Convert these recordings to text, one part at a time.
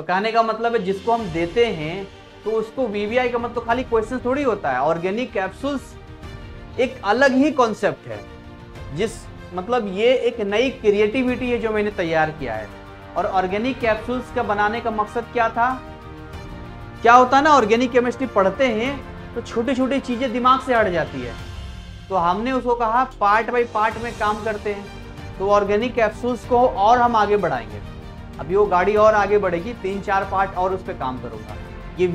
तो कहने का मतलब है जिसको हम देते हैं तो उसको वीवीआई का मतलब तो खाली क्वेश्चन थोड़ी होता है ऑर्गेनिक कैप्सूल्स एक अलग ही कॉन्सेप्ट है जिस मतलब ये एक नई क्रिएटिविटी है जो मैंने तैयार किया है और ऑर्गेनिक कैप्सूल्स का बनाने का मकसद क्या था क्या होता है ना ऑर्गेनिक केमिस्ट्री पढ़ते हैं तो छोटी छोटी चीज़ें दिमाग से हट जाती है तो हमने उसको कहा पार्ट बाई पार्ट में काम करते हैं तो ऑर्गेनिक कैप्सूल्स को और हम आगे बढ़ाएंगे अभी वो गाड़ी और आगे बढ़ेगी तीन चार पार्ट और उस पर काम करूँगा ये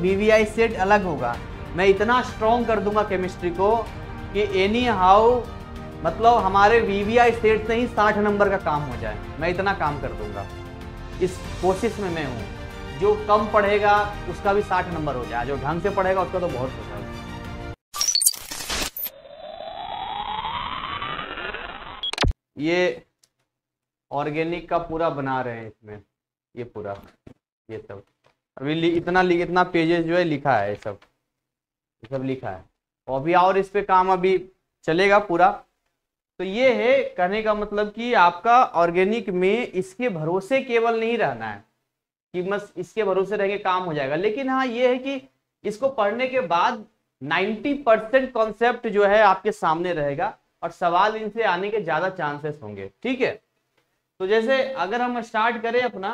वी वी आई सेट अलग होगा मैं इतना स्ट्रॉन्ग कर दूंगा केमिस्ट्री को कि एनी हाउ मतलब हमारे वी वी आई सेट से ही साठ नंबर का काम हो जाए मैं इतना काम कर दूंगा इस कोशिश में मैं हूँ जो कम पढ़ेगा उसका भी साठ नंबर हो जाए जो ढंग से पढ़ेगा उसका तो बहुत हो ये ऑर्गेनिक का पूरा बना रहे हैं इसमें ये पूरा ये सब अभी इतना इतना पेजेस जो है लिखा है ये सब ये सब लिखा है और अभी और इस पे काम अभी चलेगा पूरा तो ये है कहने का मतलब कि आपका ऑर्गेनिक में इसके भरोसे केवल नहीं रहना है कि बस इसके भरोसे रह के काम हो जाएगा लेकिन हाँ ये है कि इसको पढ़ने के बाद 90 परसेंट कॉन्सेप्ट जो है आपके सामने रहेगा और सवाल इनसे आने के ज़्यादा चांसेस होंगे ठीक है तो जैसे अगर हम स्टार्ट करें अपना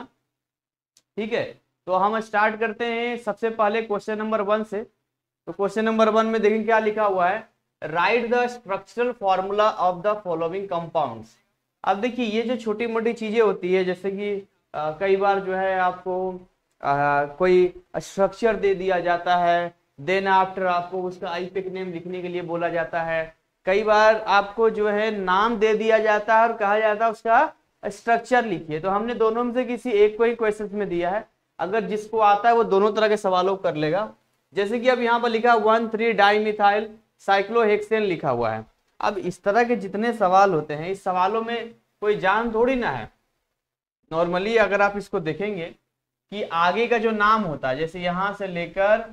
ठीक है तो हम स्टार्ट करते हैं सबसे पहले क्वेश्चन नंबर वन से तो क्वेश्चन नंबर वन में देखें क्या लिखा हुआ है write the structural formula of the following compounds अब देखिए ये जो छोटी मोटी चीजें होती है जैसे कि आ, कई बार जो है आपको आ, कोई स्ट्रक्चर दे दिया जाता है देन आफ्टर आपको उसका आईपिक नेम लिखने के लिए बोला जाता है कई बार आपको जो है नाम दे दिया जाता है और कहा जाता है उसका स्ट्रक्चर लिखिए तो हमने दोनों में से किसी एक को ही क्वेश्चन में दिया है अगर जिसको आता है वो दोनों तरह के सवालों को कर लेगा जैसे कि अब यहाँ पर लिखा वन थ्री मिथाइल साइक्लोहेक्सेन लिखा हुआ है अब इस तरह के जितने सवाल होते हैं इस सवालों में कोई जान थोड़ी ना है नॉर्मली अगर आप इसको देखेंगे कि आगे का जो नाम होता है जैसे यहां से लेकर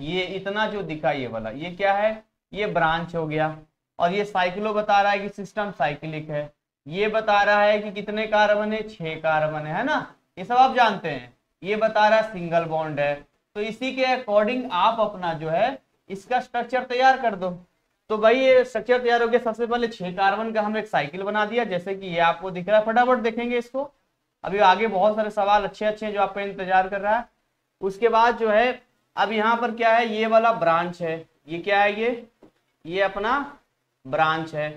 ये इतना जो दिखा ये वाला ये क्या है ये ब्रांच हो गया और ये साइक्लो बता रहा है कि सिस्टम साइक्लिक है ये बता रहा है कि कितने कार्बन है छह कार्बन है ना ये सब आप जानते हैं ये बता रहा है सिंगल बॉन्ड है तो इसी के अकॉर्डिंग आप अपना जो है इसका स्ट्रक्चर तैयार कर दो तो भाई ये स्ट्रक्चर तैयार हो गया सबसे पहले छह कार्बन का हमने एक साइकिल बना दिया जैसे कि ये आपको दिख रहा है फटाफट देखेंगे इसको अभी आगे बहुत सारे सवाल अच्छे अच्छे हैं जो आपका इंतजार कर रहा है उसके बाद जो है अब यहाँ पर क्या है ये वाला ब्रांच है ये क्या है ये ये अपना ब्रांच है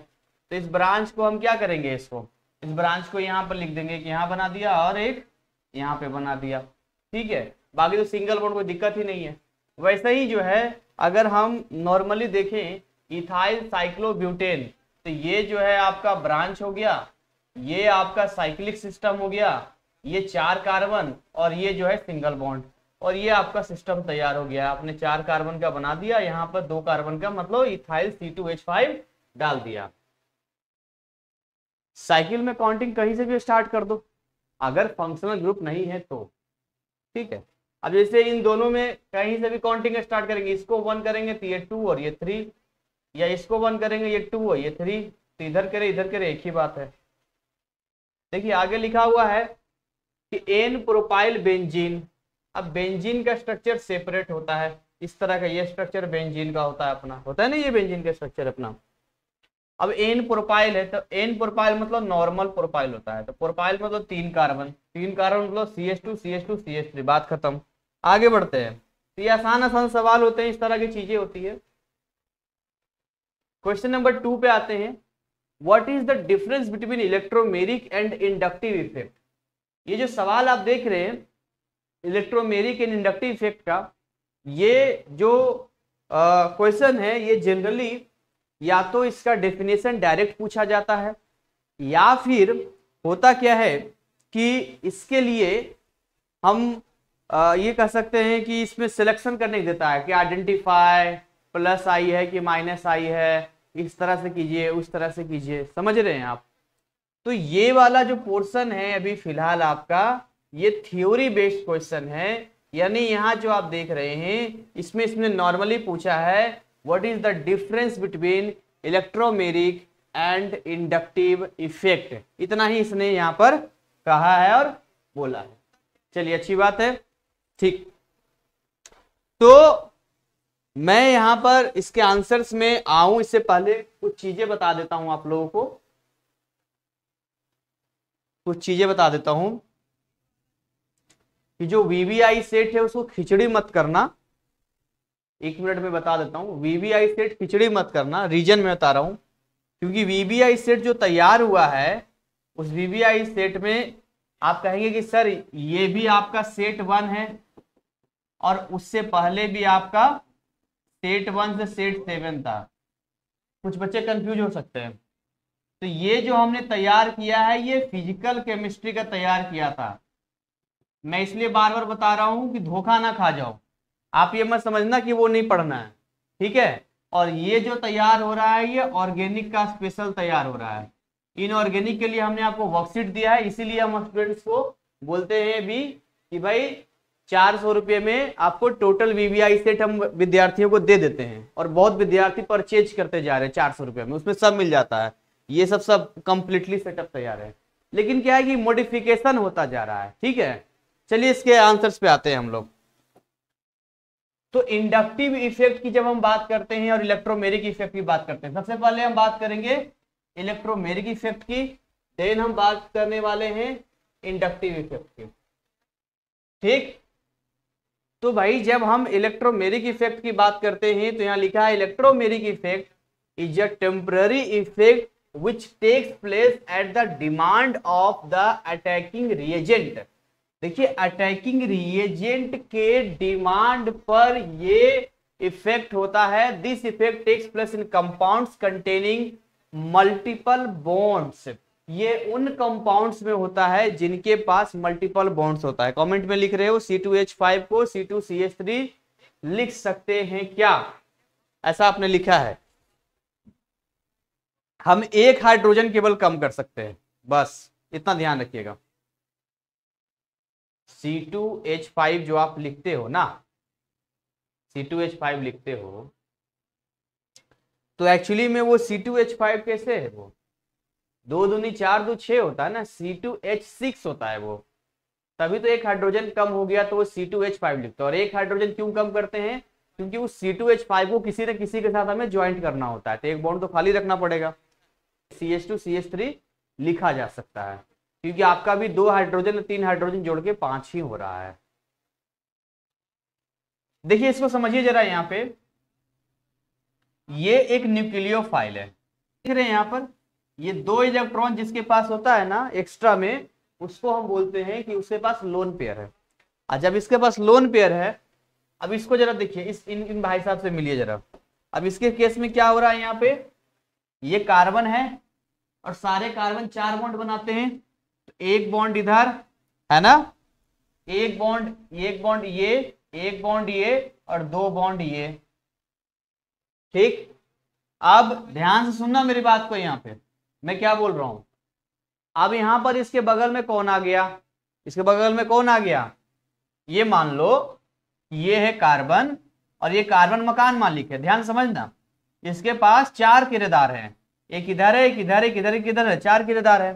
तो इस ब्रांच को हम क्या करेंगे इसको इस ब्रांच को यहाँ पर लिख देंगे कि यहाँ बना दिया और एक यहाँ पे बना दिया ठीक है बाकी तो सिंगल बॉन्ड कोई दिक्कत ही नहीं है वैसे ही जो है अगर हम नॉर्मली देखें इथाइल साइक्लोब्यूटेन तो ये जो है आपका ब्रांच हो गया ये आपका साइक्लिक सिस्टम हो गया ये चार कार्बन और ये जो है सिंगल बॉन्ड और ये आपका सिस्टम तैयार हो गया आपने चार कार्बन का बना दिया यहाँ पर दो कार्बन का मतलब ethyl C two H five डाल दिया साइकिल में काउंटिंग कहीं से भी स्टार्ट कर दो अगर फंक्शनल ग्रुप नहीं है तो ठीक है अब जैसे इन दोनों में कहीं से भी काउंटिंग स्टार्ट करेंगे इसको वन करेंगे तो ये टू और ये थ्री या इसको वन करेंगे ये टू और ये थ्री तो इधर करे इधर करे एक ही बात है देखिए आगे लिखा हुआ है कि एन प्रोपाइल बेंजीन अब बेंजीन का स्ट्रक्चर सेपरेट होता है इस तरह का ये स्ट्रक्चर बेंजीन का होता है अपना होता है ना ये बेंजीन का स्ट्रक्चर अपना अब एन प्रोपाइल है तो एन प्रोपाइल मतलब नॉर्मल प्रोपाइल होता है तो प्रोपाइल मतलब तीन कार्बन तीन कार्बन मतलब C S two C S two C S three बात खत्म आगे बढ़ते हैं तो ये आसान आसान सवाल होते हैं इस तरह की चीजें होती है क्वेश्चन नंबर टू पे आते हैं what is the difference between electromeric and inductive effect ये जो सवाल आप देख रहे हैं इलेक्ट्रोमेरिक एंड इंडक्टिव इफेक्ट का ये जो क्वेश्चन uh, है ये जनरली या तो इसका डेफिनेशन डायरेक्ट पूछा जाता है या फिर होता क्या है कि इसके लिए हम ये कह सकते हैं कि इसमें सिलेक्शन करने देता है कि आइडेंटिफाई प्लस आई है कि माइनस आई है इस तरह से कीजिए उस तरह से कीजिए समझ रहे हैं आप तो ये वाला जो पोर्शन है अभी फिलहाल आपका ये थ्योरी बेस्ड क्वेश्चन है यानी यहाँ जो आप देख रहे हैं इसमें इसमें नॉर्मली पूछा है what is the difference between electromeric and inductive effect इतना ही इसने यहाँ पर कहा है और बोला है चलिए अच्छी बात है ठीक तो मैं यहां पर इसके आंसर्स में आऊं इससे पहले कुछ चीजें बता देता हूं आप लोगों को कुछ चीजें बता देता हूं कि जो वीवीआई सेट है उसको खिचड़ी मत करना एक मिनट में बता देता हूँ वीवीआई सेट खिचड़ी मत करना रीजन में बता रहा हूँ क्योंकि वीवीआई सेट जो तैयार हुआ है उस वीवीआई सेट में आप कहेंगे कि सर ये भी आपका सेट वन है और उससे पहले भी आपका सेट वन से सेट सेवन था कुछ बच्चे कंफ्यूज हो सकते हैं तो ये जो हमने तैयार किया है ये फिजिकल केमिस्ट्री का तैयार किया था मैं इसलिए बार बार बता रहा हूं कि धोखा ना खा जाओ आप ये मत समझना कि वो नहीं पढ़ना है ठीक है और ये जो तैयार हो रहा है ये ऑर्गेनिक का स्पेशल तैयार हो रहा है इनऑर्गेनिक के लिए हमने आपको वर्कशीट दिया है इसीलिए हम स्टूडेंट्स को बोलते हैं भी कि भाई चार सौ रुपये में आपको टोटल वीवीआई सेट हम विद्यार्थियों को दे देते हैं और बहुत विद्यार्थी परचेज करते जा रहे हैं चार सौ रुपये में उसमें सब मिल जाता है ये सब सब कंप्लीटली सेटअप तैयार है लेकिन क्या है कि मॉडिफिकेशन होता जा रहा है ठीक है चलिए इसके आंसर्स पे आते हैं हम लोग तो इंडक्टिव इफेक्ट की जब हम बात करते हैं और इलेक्ट्रोमेरिक इफेक्ट की बात करते हैं सबसे पहले हम बात करेंगे इलेक्ट्रोमेरिक इफेक्ट की देन हम बात करने वाले हैं इंडक्टिव इफेक्ट की ठीक तो भाई जब हम इलेक्ट्रोमेरिक इफेक्ट की बात करते हैं तो यहां लिखा है electromeric effect is a temporary effect which takes place at the demand of the attacking reagent देखिए अटैकिंग रिएजेंट के डिमांड पर ये इफेक्ट होता है this effect takes place in compounds containing multiple bonds ये उन कंपाउंड्स में होता है जिनके पास मल्टीपल बॉन्ड्स होता है कमेंट में लिख रहे हो C2H5 को C2CH3 लिख सकते हैं क्या ऐसा आपने लिखा है हम एक हाइड्रोजन केवल कम कर सकते हैं बस इतना ध्यान रखिएगा C2H5 जो आप लिखते हो ना C2H5 लिखते हो तो एक्चुअली में वो C2H5 कैसे है वो दो दूनी चार दो छ होता है ना C2H6 होता है वो तभी तो एक हाइड्रोजन कम हो गया तो वो C2H5 लिखते हो और एक हाइड्रोजन क्यों कम करते हैं क्योंकि उस C2H5 को किसी न किसी के साथ हमें ज्वाइंट करना होता है तो एक बॉन्ड तो खाली रखना पड़ेगा एच थ्री लिखा जा सकता है क्योंकि आपका भी दो हाइड्रोजन तीन हाइड्रोजन जोड़ के पांच ही हो रहा है देखिए इसको समझिए जरा यहां पे ये एक न्यूक्लियो है देख रहे हैं यहां पर ये दो इलेक्ट्रॉन जिसके पास होता है ना एक्स्ट्रा में उसको हम बोलते हैं कि उसके पास लोन पेयर है और जब इसके पास लोन पेयर है अब इसको जरा देखिए इस इन इन भाई साहब से मिलिए जरा अब इसके केस में क्या हो रहा है यहाँ पे ये कार्बन है और सारे कार्बन चार बॉन्ड बनाते हैं तो एक बॉन्ड इधर है ना एक बॉन्ड एक बॉन्ड ये एक बॉन्ड ये और दो बॉन्ड ये ठीक अब ध्यान से सुनना मेरी बात को यहां पे मैं क्या बोल रहा हूं अब यहां पर इसके बगल में कौन आ गया इसके बगल में कौन आ गया ये मान लो ये है कार्बन और ये कार्बन मकान मालिक है ध्यान समझना इसके पास चार किरेदार हैं एक इधर है एक इधर एक इधर एक इधर है चार किरेदार है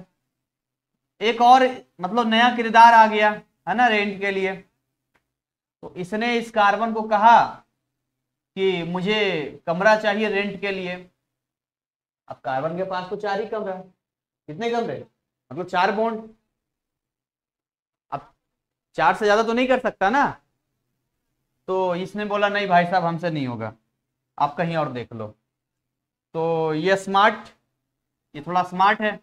एक और मतलब नया किरदार आ गया है ना रेंट के लिए तो इसने इस कार्बन को कहा कि मुझे कमरा चाहिए रेंट के लिए अब कार्बन के पास तो चार ही कमरा कितने कमरे मतलब चार बॉन्ड अब चार से ज्यादा तो नहीं कर सकता ना तो इसने बोला नहीं भाई साहब हमसे नहीं होगा आप कहीं और देख लो तो ये स्मार्ट ये थोड़ा स्मार्ट है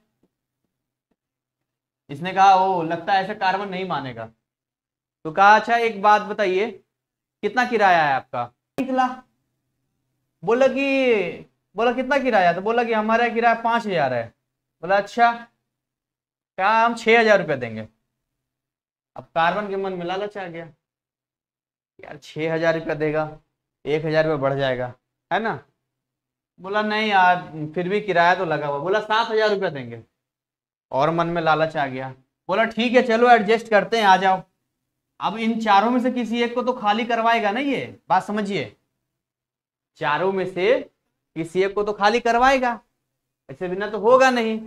इसने कहा ओ लगता है ऐसे कार्बन नहीं मानेगा तो कहा अच्छा एक बात बताइए कितना किराया है आपका निकला बोला कि बोला कितना किराया तो बोला कि हमारा किराया पांच हजार है बोला अच्छा कहा हम छह हजार रुपया देंगे अब कार्बन के मन में लालच आ गया यार छह हजार रुपया देगा एक हजार रुपया बढ़ जाएगा है ना बोला नहीं यार फिर भी किराया तो लगा हुआ बोला सात हजार रुपया देंगे और मन में लालच आ गया बोला ठीक है चलो एडजस्ट करते हैं आ जाओ अब इन चारों में से किसी एक को तो खाली करवाएगा ना ये बात समझिए चारों में से किसी एक को तो खाली करवाएगा ऐसे बिना तो होगा नहीं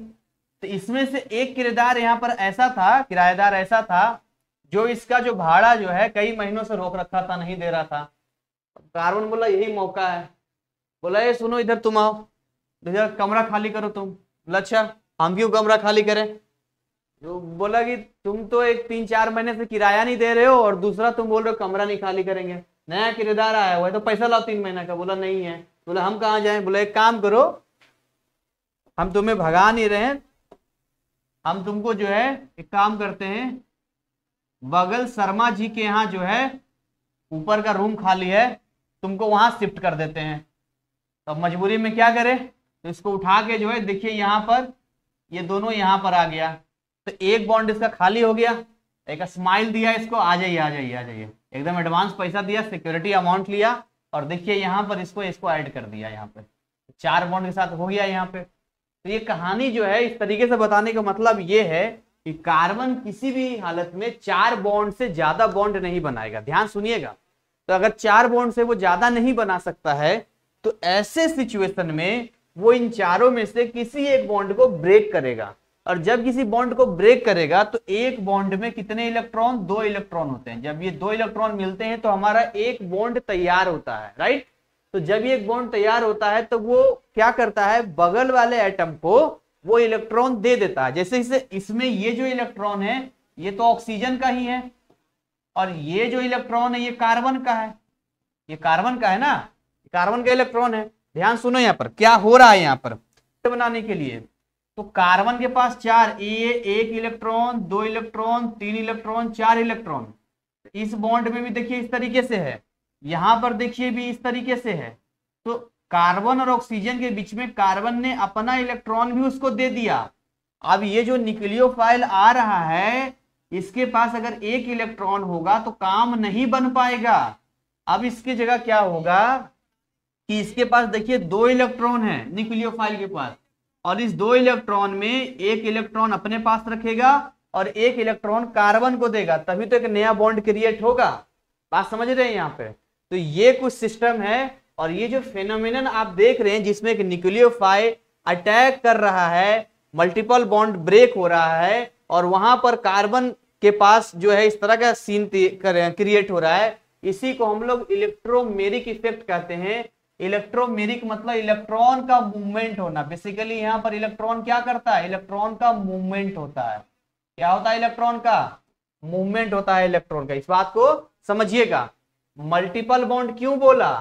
तो इसमें से एक किरदार यहाँ पर ऐसा था किराएदार ऐसा था जो इसका जो भाड़ा जो है कई महीनों से रोक रखा था नहीं दे रहा था कार्बन बोला यही मौका है बोला ये सुनो इधर तुम आओ इधर कमरा खाली करो तुम बोला अच्छा हम क्यों कमरा खाली करें जो बोला कि तुम तो एक तीन चार महीने से किराया नहीं दे रहे हो और दूसरा तुम बोल रहे हो कमरा नहीं खाली करेंगे नया किरदार आया हुआ है तो पैसा लाओ तीन महीना का बोला नहीं है बोला हम कहा जाए बोला एक काम करो हम तुम्हें भगा नहीं रहे हम तुमको जो है एक काम करते हैं बगल शर्मा जी के यहाँ जो है ऊपर का रूम खाली है तुमको वहां शिफ्ट कर देते हैं तो मजबूरी में क्या करे तो इसको उठा के जो है देखिए यहाँ पर ये दोनों यहां पर आ गया तो एक बॉन्ड इसका खाली हो गया एक स्माइल दिया इसको आ जाइए आ जाइए आ जाइए एकदम एडवांस पैसा दिया सिक्योरिटी अमाउंट लिया और देखिए यहाँ पर इसको इसको ऐड कर दिया यहाँ पे चार बॉन्ड के साथ हो गया यहाँ पे तो ये कहानी जो है इस तरीके से बताने का मतलब ये है कि कार्बन किसी भी हालत में चार बॉन्ड से ज्यादा बॉन्ड नहीं बनाएगा ध्यान सुनिएगा तो अगर चार बॉन्ड से वो ज्यादा नहीं बना सकता है तो ऐसे सिचुएशन में वो इन चारों में से किसी एक बॉन्ड को ब्रेक करेगा और जब किसी बॉन्ड को ब्रेक करेगा तो एक बॉन्ड में कितने इलेक्ट्रॉन दो इलेक्ट्रॉन होते हैं जब ये दो इलेक्ट्रॉन मिलते हैं तो हमारा एक बॉन्ड तैयार होता है राइट तो जब ये एक बॉन्ड तैयार होता है तो वो क्या करता है बगल वाले एटम को वो इलेक्ट्रॉन दे देता है जैसे इसे इसमें ये जो इलेक्ट्रॉन है ये तो ऑक्सीजन का ही है और ये जो इलेक्ट्रॉन है ये कार्बन का है ये कार्बन का है ना कार्बन का इलेक्ट्रॉन है ध्यान सुनो यहाँ पर क्या हो रहा है यहाँ पर बनाने के लिए तो कार्बन के पास चार ए एक इलेक्ट्रॉन दो इलेक्ट्रॉन तीन इलेक्ट्रॉन चार इलेक्ट्रॉन इस बॉन्ड में भी देखिए इस तरीके से है यहां पर देखिए भी इस तरीके से है तो कार्बन और ऑक्सीजन के बीच में कार्बन ने अपना इलेक्ट्रॉन भी उसको दे दिया अब ये जो फाइल आ रहा है इसके पास अगर एक इलेक्ट्रॉन होगा तो काम नहीं बन पाएगा अब इसकी जगह क्या होगा कि इसके पास देखिए दो इलेक्ट्रॉन है न्यूक्लियोफाइल के पास और इस दो इलेक्ट्रॉन में एक इलेक्ट्रॉन अपने पास रखेगा और एक इलेक्ट्रॉन कार्बन को देगा तभी तो एक नया बॉन्ड क्रिएट होगा बात समझ रहे हैं यहाँ पे तो ये कुछ सिस्टम है और ये जो फेनोमिन आप देख रहे हैं जिसमें एक न्यूक्लियोफाइल अटैक कर रहा है मल्टीपल बॉन्ड ब्रेक हो रहा है और वहां पर कार्बन के पास जो है इस तरह का सीन क्रिएट हो रहा है इसी को हम लोग इलेक्ट्रोमेरिक इफेक्ट कहते हैं इलेक्ट्रोमेरिक मतलब इलेक्ट्रॉन का मूवमेंट होना बेसिकली यहां पर इलेक्ट्रॉन क्या करता है इलेक्ट्रॉन का मूवमेंट होता है क्या होता है इलेक्ट्रॉन का मूवमेंट होता है इलेक्ट्रॉन का इस बात को समझिएगा मल्टीपल बॉन्ड क्यों बोला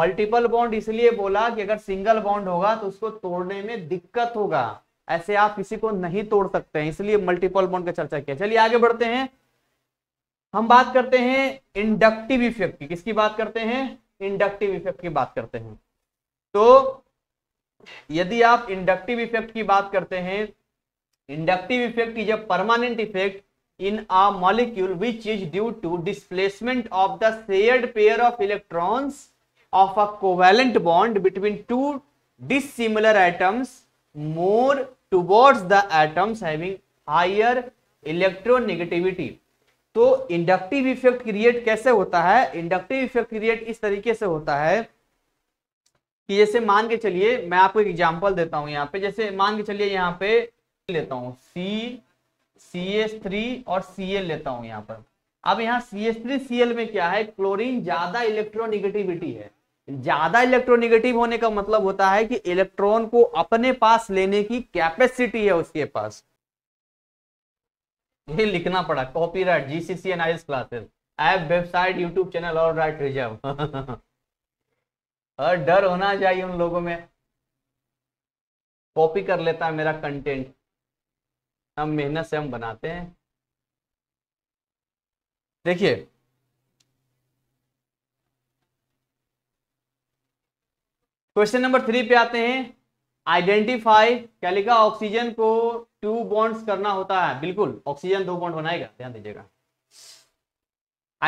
मल्टीपल बॉन्ड इसलिए बोला कि अगर सिंगल बॉन्ड होगा तो उसको तोड़ने में दिक्कत होगा ऐसे आप किसी को नहीं तोड़ सकते हैं इसलिए मल्टीपल बॉन्ड का चर्चा किया चलिए आगे बढ़ते हैं हम बात करते हैं इंडक्टिव इफेक्ट की किसकी बात करते हैं इंडक्टिव इफेक्ट की बात करते हैं तो यदि आप इंडक्टिव इफेक्ट की बात करते हैं inductive effect is a permanent effect in a molecule which is due to displacement of the shared pair of electrons of a covalent bond between two dissimilar atoms more towards the atoms having higher electronegativity तो inductive effect create कैसे होता है inductive effect create इस तरीके से होता है कि जैसे मान के चलिए मैं आपको एक एग्जांपल देता हूँ यहाँ पे जैसे मान के चलिए यहाँ पे लेता हूँ सी सी एस थ्री और सी एल लेता हूँ यहाँ पर अब यहाँ C S three C L में क्या है क्लोरीन ज्यादा इलेक्ट्रोनिगेटिविटी है ज्यादा इलेक्ट्रोनिगेटिव होने का मतलब होता है कि इलेक्ट्रॉन को अपने पास लेने की कैपेसिटी है उसके पास ये लिखना पड़ा copyright GCC and IAS classes app website YouTube channel और राइट रिजर्व और डर होना चाहिए उन लोगों में कॉपी कर लेता है मेरा कंटेंट हम मेहनत से हम बनाते हैं देखिए क्वेश्चन नंबर थ्री पे आते हैं आइडेंटिफाई क्या लिखा ऑक्सीजन को टू बॉन्ड्स करना होता है बिल्कुल ऑक्सीजन दो बॉन्ड बनाएगा ध्यान दीजिएगा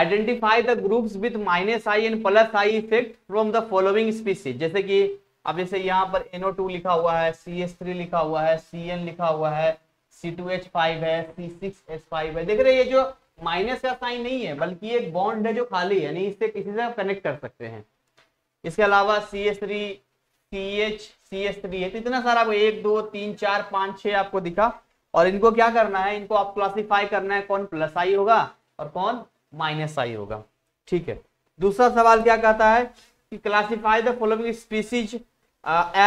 identify the groups with minus I and plus I effect from the following species जैसे कि अब जैसे यहाँ पर NO2 लिखा हुआ है CH3 लिखा हुआ है CN लिखा हुआ है C2H5 है C6H5 है देख रहे ये जो माइनस का साइन नहीं है बल्कि एक बॉन्ड है जो खाली है यानी इससे किसी से कनेक्ट कर सकते हैं इसके अलावा C S three C H C S three है तो इतना सारा आपको एक दो तीन चार पांच छह आपको दिखा और इनको क्या करना है इनको आप क्लासीफाई करना है कौन प्लस आई होगा और कौन माइनस आई होगा ठीक है दूसरा सवाल क्या कहता है कि classify the following species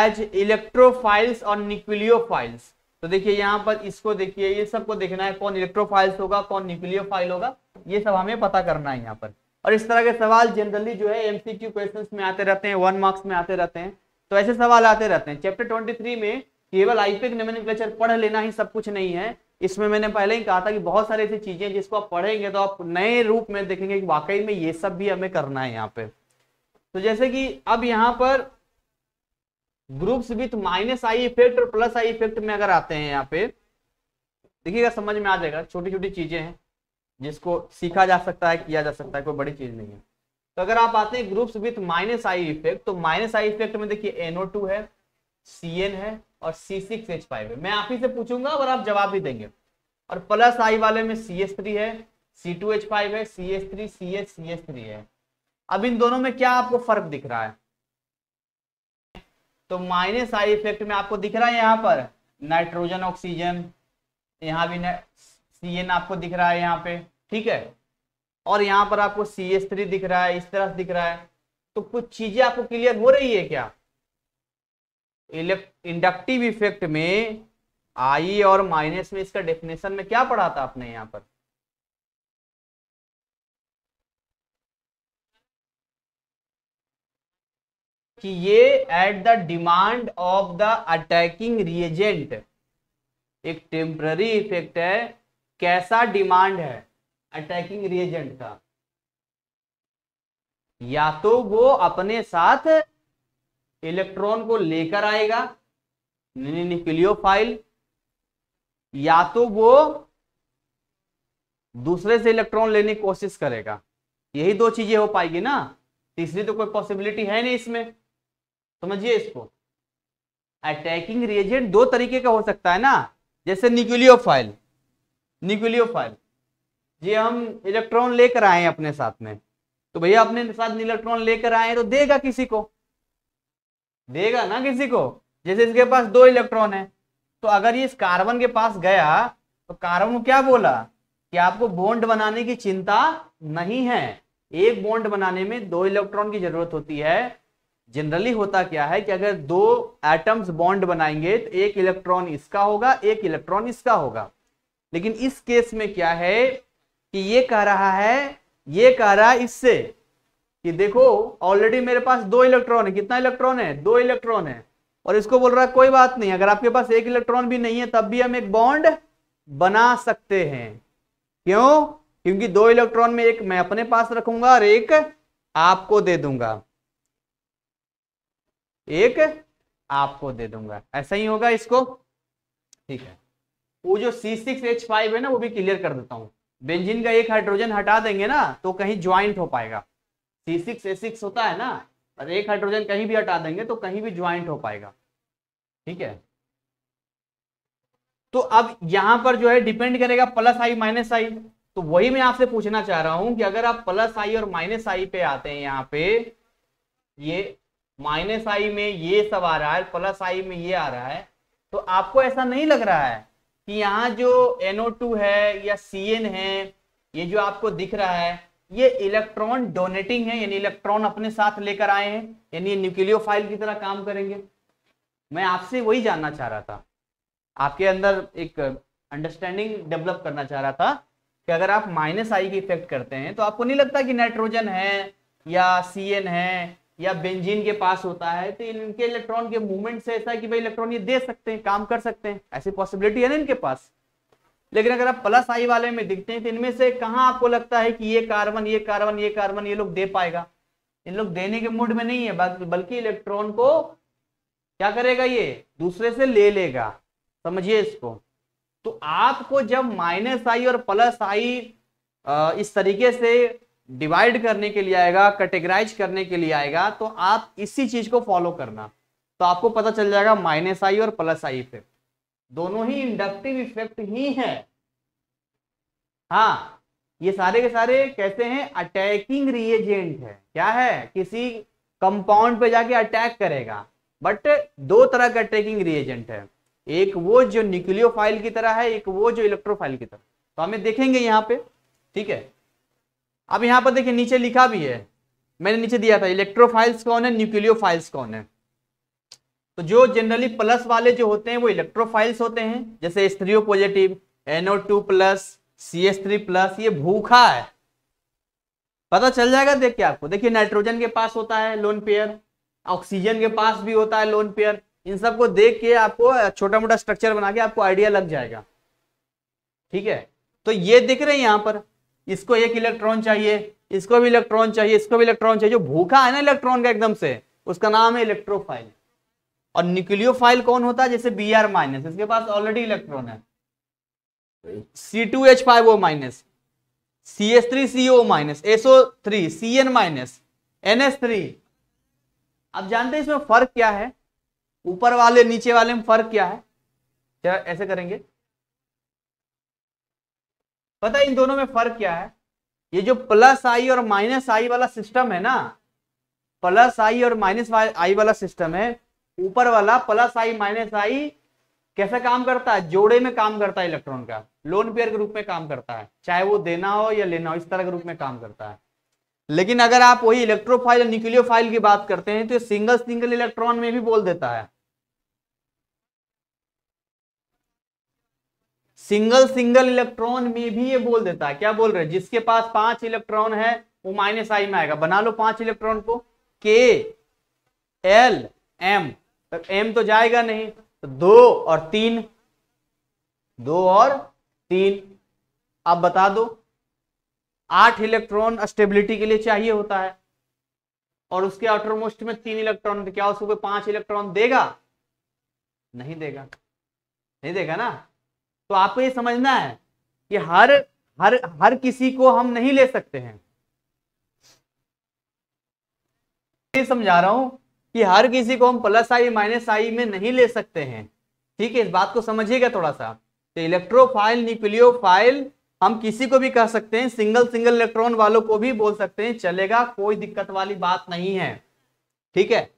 as electrophiles और न्यूक्लियोफाइल्स तो देखिए यहाँ पर इसको देखिए ये सबको देखना है कौन इलेक्ट्रोफाइल्स होगा कौन न्यूक्लियोफाइल होगा ये सब हमें पता करना है यहाँ पर और इस तरह के सवाल जनरली जो है एमसीक्यू क्वेश्चंस में आते रहते हैं वन मार्क्स में आते रहते हैं तो ऐसे सवाल आते रहते हैं चैप्टर ट्वेंटी थ्री में केवल आईपीएक नोमेनक्लेचर पढ़ लेना ही सब कुछ नहीं है इसमें मैंने पहले ही कहा था कि बहुत सारी ऐसी चीजें जिसको आप पढ़ेंगे तो आप नए रूप में देखेंगे कि वाकई में ये सब भी हमें करना है यहाँ पे तो जैसे कि अब यहाँ पर groups with minus I effect और प्लस आई इफेक्ट में अगर आते हैं यहाँ पे देखिएगा समझ में आ जाएगा छोटी छोटी चीजें हैं जिसको सीखा जा सकता है किया जा सकता है कोई बड़ी चीज नहीं है तो अगर आप आते हैं groups with minus I effect तो माइनस आई इफेक्ट में देखिए एनओ टू है सी एन है और सी सिक्स एच फाइव है मैं आप ही से पूछूंगा और आप जवाब भी देंगे और प्लस आई वाले में सी एस थ्री है सी टू एच फाइव है C S three C H C S three है अब इन दोनों में क्या आपको फर्क दिख रहा है तो माइनस आई इफेक्ट में आपको दिख रहा है यहाँ पर नाइट्रोजन ऑक्सीजन यहाँ भी सी एन आपको दिख रहा है यहाँ पे ठीक है और यहाँ पर आपको सी एस थ्री दिख रहा है इस तरह दिख रहा है तो कुछ चीजें आपको क्लियर हो रही है क्या इंडक्टिव इफेक्ट में आई और माइनस में इसका डेफिनेशन में क्या पढ़ा था आपने यहाँ पर कि ये at the demand of the attacking reagent एक टेम्पररी इफेक्ट है कैसा डिमांड है अटैकिंग रिएजेंट का या तो वो अपने साथ इलेक्ट्रॉन को लेकर आएगा फाइल या तो वो दूसरे से इलेक्ट्रॉन लेने की कोशिश करेगा यही दो चीजें हो पाएगी ना तीसरी तो कोई पॉसिबिलिटी है नहीं इसमें समझिए इसको अटैकिंग रिएजेंट दो तरीके का हो सकता है ना जैसे न्यूक्लियो फाइल न्यूक्लियो फाइल ये हम इलेक्ट्रॉन लेकर आए हैं अपने साथ में तो भैया अपने साथ इलेक्ट्रॉन लेकर आए तो देगा किसी को देगा ना किसी को जैसे इसके पास दो इलेक्ट्रॉन है तो अगर ये इस कार्बन के पास गया तो कार्बन को क्या बोला कि आपको बॉन्ड बनाने की चिंता नहीं है एक बॉन्ड बनाने में दो इलेक्ट्रॉन की जरूरत होती है जनरली होता क्या है कि अगर दो एटम्स बॉन्ड बनाएंगे तो एक इलेक्ट्रॉन इसका होगा एक इलेक्ट्रॉन इसका होगा लेकिन इस केस में क्या है कि ये कह रहा है ये कह रहा है इससे कि देखो ऑलरेडी मेरे पास दो इलेक्ट्रॉन है कितना इलेक्ट्रॉन है दो इलेक्ट्रॉन है और इसको बोल रहा है कोई बात नहीं अगर आपके पास एक इलेक्ट्रॉन भी नहीं है तब भी हम एक बॉन्ड बना सकते हैं क्यों क्योंकि दो इलेक्ट्रॉन में एक मैं अपने पास रखूंगा और एक आपको दे दूंगा एक आपको दे दूंगा ऐसा ही होगा इसको ठीक है वो जो C6H5 है ना वो भी क्लियर कर देता हूं बेंजीन का एक हाइड्रोजन हटा देंगे ना तो कहीं ज्वाइंट हो पाएगा सी सिक्स ए सिक्स होता है ना और एक हाइड्रोजन कहीं भी हटा देंगे तो कहीं भी ज्वाइंट हो पाएगा ठीक है तो अब यहां पर जो है डिपेंड करेगा प्लस आई माइनस आई तो वही मैं आपसे पूछना चाह रहा हूं कि अगर आप प्लस आई और माइनस आई पे आते हैं यहां पे ये माइनस आई में ये सब आ रहा है प्लस आई में ये आ रहा है तो आपको ऐसा नहीं लग रहा है कि यहाँ जो NO2 है या CN है ये जो आपको दिख रहा है ये इलेक्ट्रॉन डोनेटिंग है यानी इलेक्ट्रॉन अपने साथ लेकर आए हैं यानी न्यूक्लियो की तरह काम करेंगे मैं आपसे वही जानना चाह रहा था आपके अंदर एक अंडरस्टैंडिंग डेवलप करना चाह रहा था कि अगर आप माइनस आई की इफेक्ट करते हैं तो आपको नहीं लगता कि नाइट्रोजन है या सी है या बेंजीन के पास होता है तो इनके इलेक्ट्रॉन के मूवमेंट से ऐसा है कि भाई इलेक्ट्रॉन ये दे सकते हैं काम कर सकते हैं ऐसी पॉसिबिलिटी है ना इनके पास लेकिन अगर आप प्लस आई वाले में दिखते हैं तो इनमें से कहाँ आपको लगता है कि ये कार्बन ये कार्बन ये कार्बन ये लोग दे पाएगा इन लोग देने के मूड में नहीं है बल्कि इलेक्ट्रॉन को क्या करेगा ये दूसरे से ले लेगा समझिए इसको तो आपको जब माइनस आई और प्लस आई इस तरीके से डिवाइड करने के लिए आएगा कैटेगराइज करने के लिए आएगा तो आप इसी चीज को फॉलो करना तो आपको पता चल जाएगा माइनस आई और प्लस आई इफेक्ट दोनों ही इंडक्टिव इफेक्ट ही है हाँ ये सारे के सारे कैसे हैं अटैकिंग रिएजेंट है क्या है किसी कंपाउंड पे जाके अटैक करेगा बट दो तरह का अटैकिंग रिएजेंट है एक वो जो न्यूक्लियोफाइल की तरह है एक वो जो इलेक्ट्रोफाइल की तरह तो हमें देखेंगे यहाँ पे ठीक है अब यहाँ पर देखिए नीचे लिखा भी है मैंने नीचे दिया था इलेक्ट्रोफाइल्स कौन है न्यूक्लियो कौन है तो जो जनरली प्लस वाले जो होते हैं वो इलेक्ट्रोफाइल्स होते हैं जैसे स्त्रियो positive NO two plus C S three plus ये भूखा है पता चल जाएगा देख के आपको देखिए नाइट्रोजन के पास होता है लोन पेयर ऑक्सीजन के पास भी होता है लोन पेयर इन सबको देख के आपको छोटा मोटा स्ट्रक्चर बना के आपको आइडिया लग जाएगा ठीक है तो ये दिख रहे हैं यहाँ पर इसको एक इलेक्ट्रॉन चाहिए इसको भी इलेक्ट्रॉन चाहिए इसको भी इलेक्ट्रॉन चाहिए जो भूखा है ना इलेक्ट्रॉन का एकदम से उसका नाम है इलेक्ट्रोफाइल और न्यूक्लियो कौन होता है जैसे बी आर माइनस इसके पास ऑलरेडी इलेक्ट्रॉन है C two H five O minus C S three C O minus SO three C N minus N S three आप जानते हैं इसमें फर्क क्या है ऊपर वाले नीचे वाले में फर्क क्या है क्या ऐसे करेंगे पता है इन दोनों में फर्क क्या है ये जो प्लस आई और माइनस आई वाला सिस्टम है ना प्लस आई और माइनस आई वाला सिस्टम है ऊपर वाला प्लस आई माइनस आई कैसे काम करता है जोड़े में काम करता है इलेक्ट्रॉन का लोन पेयर के रूप में काम करता है चाहे वो देना हो या लेना हो इस तरह के रूप में काम करता है लेकिन अगर आप वही इलेक्ट्रोफाइल या न्यूक्लियोफाइल की बात करते हैं तो सिंगल सिंगल इलेक्ट्रॉन में भी बोल देता है सिंगल सिंगल इलेक्ट्रॉन में भी ये बोल देता है क्या बोल रहे जिसके पास पांच इलेक्ट्रॉन है वो माइनस आई में आएगा बना लो पांच इलेक्ट्रॉन को के एल एम तो एम तो जाएगा नहीं तो दो और तीन दो और तीन आप बता दो आठ इलेक्ट्रॉन स्टेबिलिटी के लिए चाहिए होता है और उसके आउटरमोस्ट में तीन इलेक्ट्रॉन तो क्या उसको पांच इलेक्ट्रॉन देगा नहीं देगा नहीं देगा ना तो आपको ये समझना है कि हर हर हर किसी को हम नहीं ले सकते हैं ये समझा रहा हूं कि हर किसी को हम प्लस आई माइनस आई में नहीं ले सकते हैं ठीक है इस बात को समझिएगा थोड़ा सा तो इलेक्ट्रोफाइल फाइल हम किसी को भी कह सकते हैं सिंगल सिंगल इलेक्ट्रॉन वालों को भी बोल सकते हैं चलेगा कोई दिक्कत वाली बात नहीं है ठीक है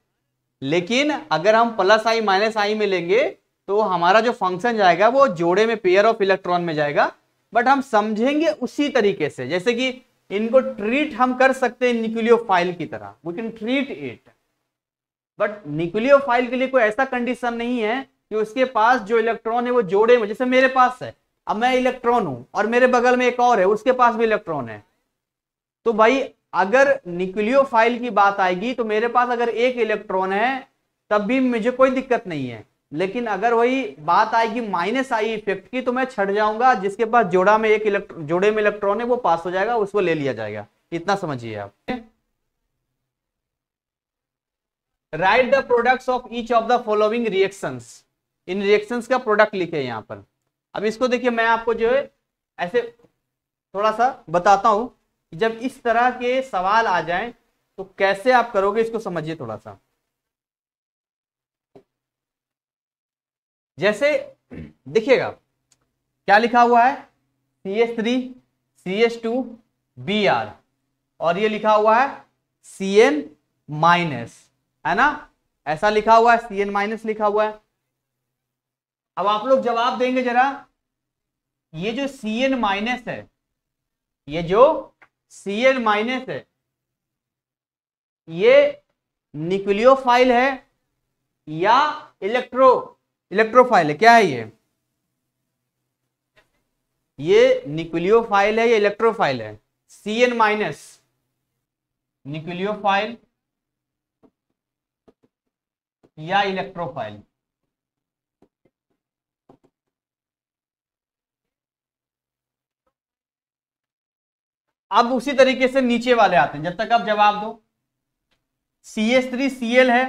लेकिन अगर हम प्लस आई माइनस आई में लेंगे तो हमारा जो फंक्शन जाएगा वो जोड़े में पेयर ऑफ इलेक्ट्रॉन में जाएगा बट हम समझेंगे उसी तरीके से जैसे कि इनको ट्रीट हम कर सकते हैं फाइल की तरह we can treat it but file के लिए कोई ऐसा कंडीशन नहीं है कि उसके पास जो इलेक्ट्रॉन है वो जोड़े में जैसे मेरे पास है अब मैं इलेक्ट्रॉन हूं और मेरे बगल में एक और है उसके पास भी इलेक्ट्रॉन है तो भाई अगर फाइल की बात आएगी तो मेरे पास अगर एक इलेक्ट्रॉन है तब भी मुझे कोई दिक्कत नहीं है लेकिन अगर वही बात आएगी माइनस आई इफेक्ट की तो मैं छट जाऊंगा जिसके पास जोड़ा में एक इलेक्ट्रॉन जोड़े में इलेक्ट्रॉन है वो पास हो जाएगा उसको ले लिया जाएगा इतना समझिए आप write the products of each of the following reactions इन रिएक्शंस का प्रोडक्ट लिखे यहाँ पर अब इसको देखिए मैं आपको जो है ऐसे थोड़ा सा बताता हूं जब इस तरह के सवाल आ जाए तो कैसे आप करोगे इसको समझिए थोड़ा सा जैसे देखिएगा क्या लिखा हुआ है C S three C S two B R और ये लिखा हुआ है सी एन माइनस है ना ऐसा लिखा हुआ है सी एन माइनस लिखा हुआ है अब आप लोग जवाब देंगे जरा ये जो सी एन माइनस है ये जो सी एन माइनस है ये न्यूक्लियोफाइल है या इलेक्ट्रो इलेक्ट्रोफाइल है क्या है ये ये निक्लियोफाइल है या इलेक्ट्रोफाइल है सी एन माइनस निक्लियोफाइल या इलेक्ट्रोफाइल अब उसी तरीके से नीचे वाले आते हैं जब तक आप जवाब दो C S three C L है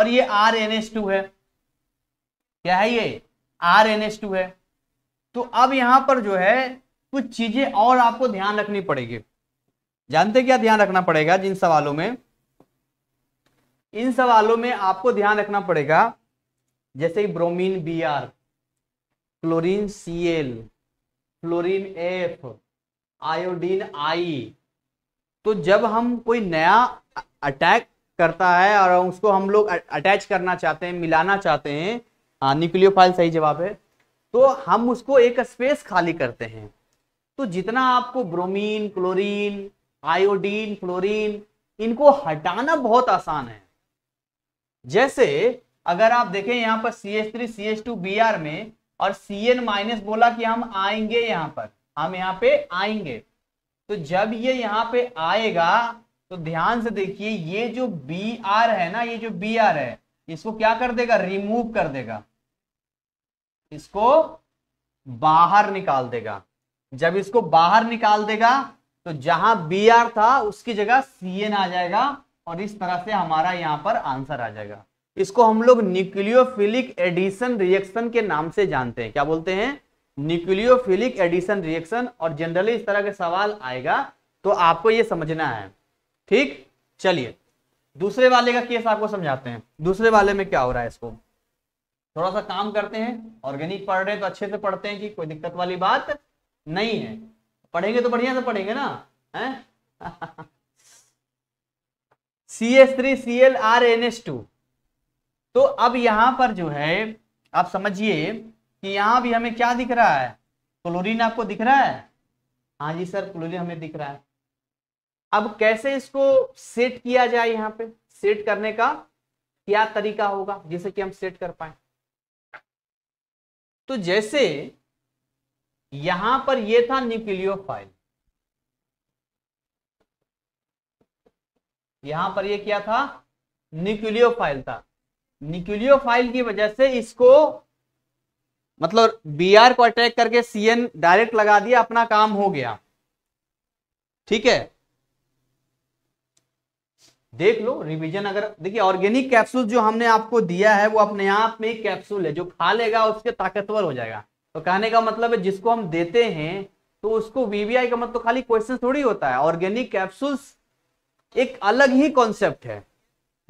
और ये आर एन एस टू है क्या है ये आर एन एस टू है तो अब यहां पर जो है कुछ चीजें और आपको ध्यान रखनी पड़ेगी जानते क्या ध्यान रखना पड़ेगा जिन सवालों में इन सवालों में आपको ध्यान रखना पड़ेगा जैसे bromine B R chlorine C L fluorine F iodine I तो जब हम कोई नया अटैक करता है और उसको हम लोग अटैच करना चाहते हैं मिलाना चाहते हैं न्यूक्लियोफाइल सही जवाब है तो हम उसको एक स्पेस खाली करते हैं तो जितना आपको ब्रोमीन क्लोरीन आयोडीन फ्लोरीन इनको हटाना बहुत आसान है जैसे अगर आप देखें यहाँ पर C S three C H two B R में और सी एन माइनस बोला कि हम आएंगे यहाँ पर हम यहाँ पे आएंगे तो जब ये यहाँ पे आएगा तो ध्यान से देखिए ये जो बी आर है ना ये जो बी आर है इसको क्या कर देगा रिमूव कर देगा इसको बाहर निकाल देगा जब इसको बाहर निकाल देगा तो जहां बी आर था उसकी जगह सी एन आ जाएगा और इस तरह से हमारा यहां पर आंसर आ जाएगा इसको हम लोग न्यूक्लियोफिलिक एडिशन रिएक्शन के नाम से जानते हैं क्या बोलते हैं न्यूक्लियोफिलिक एडिशन रिएक्शन और जनरली इस तरह के सवाल आएगा तो आपको यह समझना है ठीक चलिए दूसरे वाले का केस आपको समझाते हैं दूसरे वाले में क्या हो रहा है इसको थोड़ा सा काम करते हैं ऑर्गेनिक पढ़ रहे हैं तो अच्छे से पढ़ते हैं कि कोई दिक्कत वाली बात नहीं है पढ़ेंगे तो बढ़िया से पढ़ेंगे ना C S three C L R N S two तो अब यहां पर जो है आप समझिए कि यहां भी हमें क्या दिख रहा है क्लोरीन आपको दिख रहा है हाँ जी सर क्लोरीन हमें दिख रहा है अब कैसे इसको सेट किया जाए यहाँ पे सेट करने का क्या तरीका होगा जिसे कि हम सेट कर पाए तो जैसे यहां पर ये था न्यूक्लियोफाइल यहां पर ये क्या था न्यूक्लियोफाइल था न्यूक्लियोफाइल की वजह से इसको मतलब बी आर को अटैक करके सीएन डायरेक्ट लगा दिया अपना काम हो गया ठीक है देख लो रिवीजन अगर देखिए ऑर्गेनिक कैप्सूल जो हमने आपको दिया है वो अपने आप में कैप्सूल है जो खा लेगा उसके ताकतवर हो जाएगा तो कहने का मतलब है जिसको हम देते हैं तो उसको वीवीआई का मतलब तो खाली क्वेश्चन थोड़ी होता है ऑर्गेनिक कैप्सूल्स एक अलग ही कॉन्सेप्ट है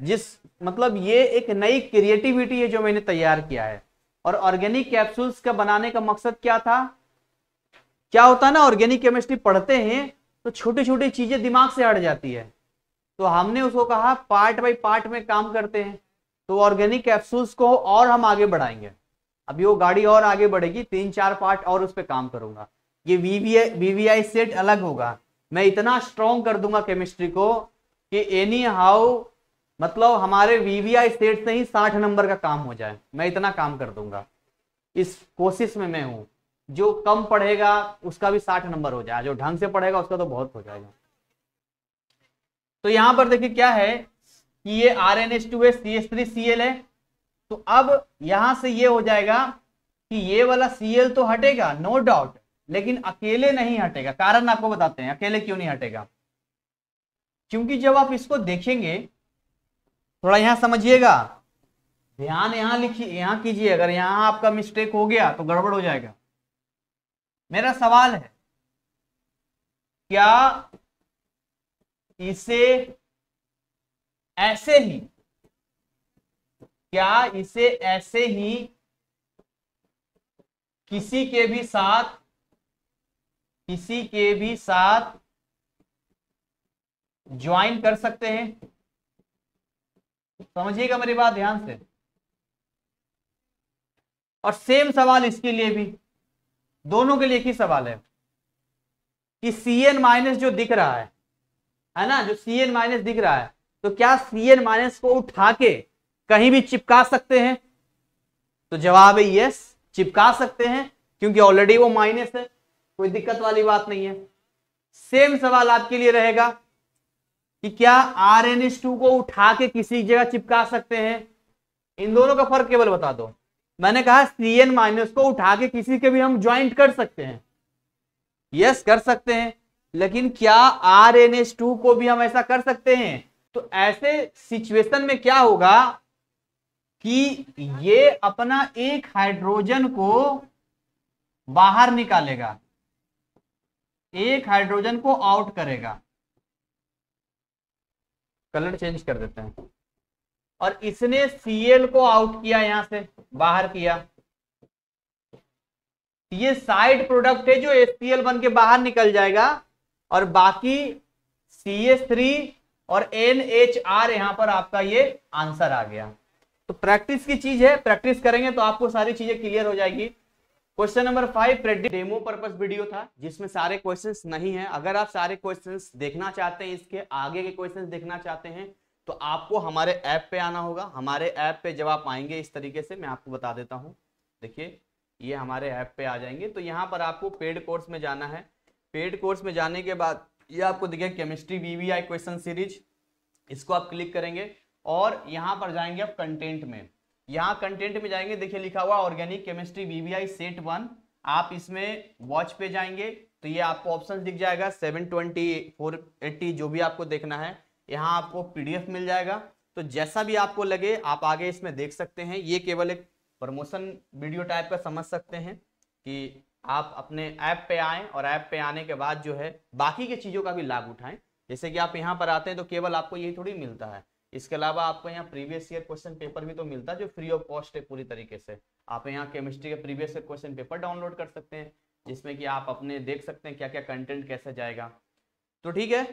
जिस मतलब ये एक नई क्रिएटिविटी है जो मैंने तैयार किया है और ऑर्गेनिक कैप्सूल्स का बनाने का मकसद क्या था क्या होता है ना ऑर्गेनिक केमिस्ट्री पढ़ते हैं तो छोटी छोटी चीजें दिमाग से हट जाती है तो हमने उसको कहा पार्ट बाई पार्ट में काम करते हैं तो ऑर्गेनिक कैप्सूल्स को और हम आगे बढ़ाएंगे अभी वो गाड़ी और आगे बढ़ेगी तीन चार पार्ट और उस पर काम करूंगा ये वीवीआई सेट अलग होगा मैं इतना स्ट्रॉन्ग कर दूंगा केमिस्ट्री को कि एनी हाउ मतलब हमारे वीवीआई सेट से ही साठ नंबर का काम हो जाए मैं इतना काम कर दूंगा इस कोशिश में मैं हूँ जो कम पढ़ेगा उसका भी साठ नंबर हो जाए जो ढंग से पढ़ेगा उसका तो बहुत हो जाएगा तो यहां पर देखिए क्या है कि ये आर एन एस टू है सी सी एल है तो अब यहां से ये हो जाएगा कि ये वाला सी एल तो हटेगा नो no डाउट लेकिन अकेले नहीं हटेगा कारण आपको बताते हैं अकेले क्यों नहीं हटेगा क्योंकि जब आप इसको देखेंगे थोड़ा यहां समझिएगा ध्यान यहां लिखिए यहां कीजिए अगर यहां आपका मिस्टेक हो गया तो गड़बड़ हो जाएगा मेरा सवाल है क्या इसे ऐसे ही क्या इसे ऐसे ही किसी के भी साथ किसी के भी साथ ज्वाइन कर सकते हैं समझिएगा मेरी बात ध्यान से और सेम सवाल इसके लिए भी दोनों के लिए एक ही सवाल है कि सी एन माइनस जो दिख रहा है है ना जो सी एन माइनस दिख रहा है तो क्या सी एन माइनस को उठा के कहीं भी चिपका सकते हैं तो जवाब है यस चिपका सकते हैं क्योंकि ऑलरेडी वो माइनस है कोई दिक्कत वाली बात नहीं है सेम सवाल आपके लिए रहेगा कि क्या आर एन एस टू को उठा के किसी जगह चिपका सकते हैं इन दोनों का फर्क केवल बता दो मैंने कहा सी एन माइनस को उठा के किसी के भी हम ज्वाइंट कर सकते हैं यस कर सकते हैं लेकिन क्या आर एन एच टू को भी हम ऐसा कर सकते हैं तो ऐसे सिचुएशन में क्या होगा कि ये अपना एक हाइड्रोजन को बाहर निकालेगा एक हाइड्रोजन को आउट करेगा कलर चेंज कर देते हैं और इसने Cl को आउट किया यहां से बाहर किया ये साइड प्रोडक्ट है जो एसपीएल बन के बाहर निकल जाएगा और बाकी सी एस थ्री और एन एच आर यहां पर आपका ये आंसर आ गया तो प्रैक्टिस की चीज है प्रैक्टिस करेंगे तो आपको सारी चीजें क्लियर हो जाएगी question number five predict demo purpose video था जिसमें सारे क्वेश्चंस नहीं है अगर आप सारे क्वेश्चंस देखना चाहते हैं इसके आगे के क्वेश्चंस देखना चाहते हैं तो आपको हमारे ऐप पे आना होगा हमारे ऐप पे जब आप आएंगे इस तरीके से मैं आपको बता देता हूँ देखिए ये हमारे ऐप पे आ जाएंगे तो यहाँ पर आपको पेड कोर्स में जाना है पेड कोर्स में जाने के बाद ये आपको दिखेगा केमिस्ट्री वी क्वेश्चन सीरीज इसको आप क्लिक करेंगे और यहाँ पर जाएंगे आप कंटेंट में यहाँ कंटेंट में जाएंगे देखिए लिखा हुआ organic chemistry VVI set one आप इसमें वॉच पे जाएंगे तो ये आपको ऑप्शन दिख जाएगा सेवन ट्वेंटी फोर एट्टी जो भी आपको देखना है यहाँ आपको पीडीएफ मिल जाएगा तो जैसा भी आपको लगे आप आगे इसमें देख सकते हैं ये केवल एक प्रमोशन वीडियो टाइप का समझ सकते हैं कि आप अपने ऐप पे आए और ऐप पे आने के बाद जो है बाकी के चीज़ों का भी लाभ उठाएं जैसे कि आप यहाँ पर आते हैं तो केवल आपको यही थोड़ी मिलता है इसके अलावा आपको यहाँ प्रीवियस ईयर क्वेश्चन पेपर भी तो मिलता है जो फ्री ऑफ कॉस्ट है पूरी तरीके से आप यहाँ केमिस्ट्री के previous year question paper download कर सकते हैं जिसमें कि आप अपने देख सकते हैं क्या क्या कंटेंट कैसे जाएगा तो ठीक है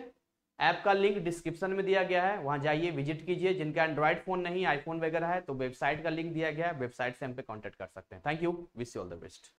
ऐप का लिंक डिस्क्रिप्शन में दिया गया है वहाँ जाइए विजिट कीजिए जिनका एंड्रॉयड फोन नहीं आईफोन वगैरह है तो वेबसाइट का लिंक दिया गया है वेबसाइट से हम पे कॉन्टेक्ट कर सकते हैं thank you wish you all the best